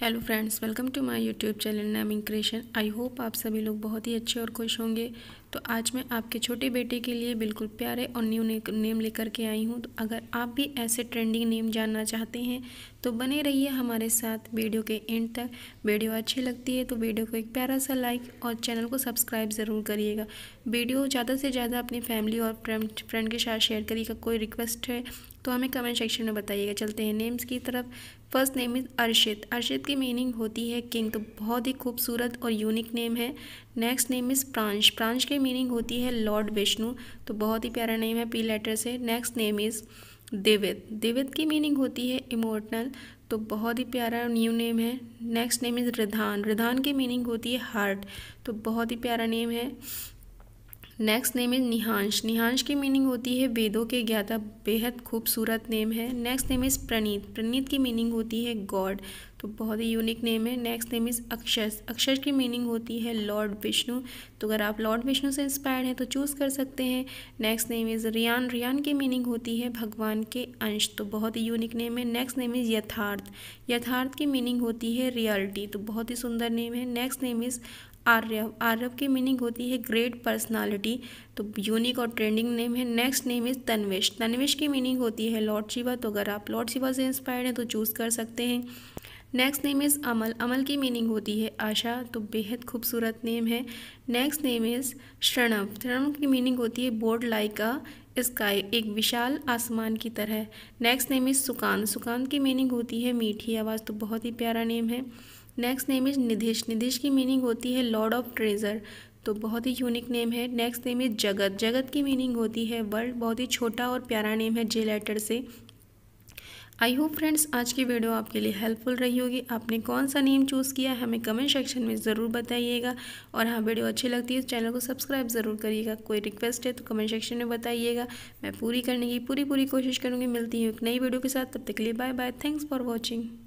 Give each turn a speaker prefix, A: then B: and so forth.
A: hello friends welcome to my YouTube channel naming creation I hope आप सभी लोग बहुत ही अच्छे और खुश होंगे तो आज मैं आपके छोटे बेटे के लिए बिल्कुल प्यारे और न्यू नेम लेकर के आई हूँ तो अगर आप भी ऐसे ट्रेंडिंग नेम जानना चाहते हैं तो बने रहिए हमारे साथ वीडियो के एंड तक वीडियो अच्छी लगती है तो वीडियो को एक प्यारा सा लाइक और चैनल को सब्सक्राइब ज़रूर करिएगा वीडियो ज़्यादा से ज़्यादा अपनी फैमिली और फ्रेंड फ्रेंड के साथ शेयर करिएगा कोई रिक्वेस्ट है तो हमें कमेंट सेक्शन में बताइएगा चलते हैं नेम्स की तरफ first name is Arshad Arshit की मीनिंग होती है किंग तो बहुत ही खूबसूरत और यूनिक नेम है next name is Pransh Pransh की मीनिंग होती है लॉर्ड विष्णु तो बहुत ही प्यारा नेम है पी लेटर से next name is Deved Deved की मीनिंग होती है इमोटनल तो बहुत ही प्यारा न्यू नेम है next name is Ridhan Ridhan की मीनिंग होती है हार्ट तो बहुत ही प्यारा नेम है next name is Nihansh Nihansh की मीनिंग होती है वेदों के ज्ञाता बेहद खूबसूरत नेम है next name is Praneet Praneet की मीनिंग होती है गॉड तो बहुत ही यूनिक नेम है next name is Akshar Akshar की मीनिंग होती है लॉर्ड विष्णु तो अगर आप लॉर्ड विष्णु से इंस्पायर्ड हैं तो चूज़ कर सकते हैं next name is Riyan Riyan की मीनिंग होती है भगवान के अंश तो बहुत ही यूनिक नेम है next name is Yatharth Yatharth की मीनिंग होती है रियलिटी तो बहुत ही सुंदर नेम है next name is Aaryav Aaryav की मीनिंग होती है ग्रेट पर्सनालिटी तो यूनिक और ट्रेंडिंग नेम है next name is Tanvesh Tanvesh की मीनिंग होती है लॉर्ड शिवा तो अगर आप लॉर्ड शिवा से इंस्पायर्ड हैं तो चूज़ कर सकते हैं next name is Amal Amal की मीनिंग होती है आशा तो बेहद खूबसूरत नेम है next name is Sharanav Shranav की मीनिंग होती है बोर्ड लाइक अ स्काई एक विशाल आसमान की तरह next name is Sukan Sukan की मीनिंग होती है मीठी आवाज़ तो बहुत ही प्यारा नेम है next name is Nidhish Nidhish की मीनिंग होती है लॉर्ड ऑफ ट्रेजर तो बहुत ही यूनिक नेम है next name is Jagat Jagat की मीनिंग होती है वर्ल्ड बहुत ही छोटा और प्यारा नेम है जे लेटर से आई होप फ्रेंड्स आज की वीडियो आपके लिए हेल्पफुल रही होगी आपने कौन सा नेम चूज़ किया है हमें कमेंट सेक्शन में ज़रूर बताइएगा और हाँ वीडियो अच्छी लगती है तो चैनल को सब्सक्राइब ज़रूर करिएगा कोई रिक्वेस्ट है तो कमेंट सेक्शन में बताइएगा मैं पूरी करने की पूरी पूरी कोशिश करूँगी मिलती हूँ एक नई वीडियो के साथ तब तक के लिए bye bye thanks for watching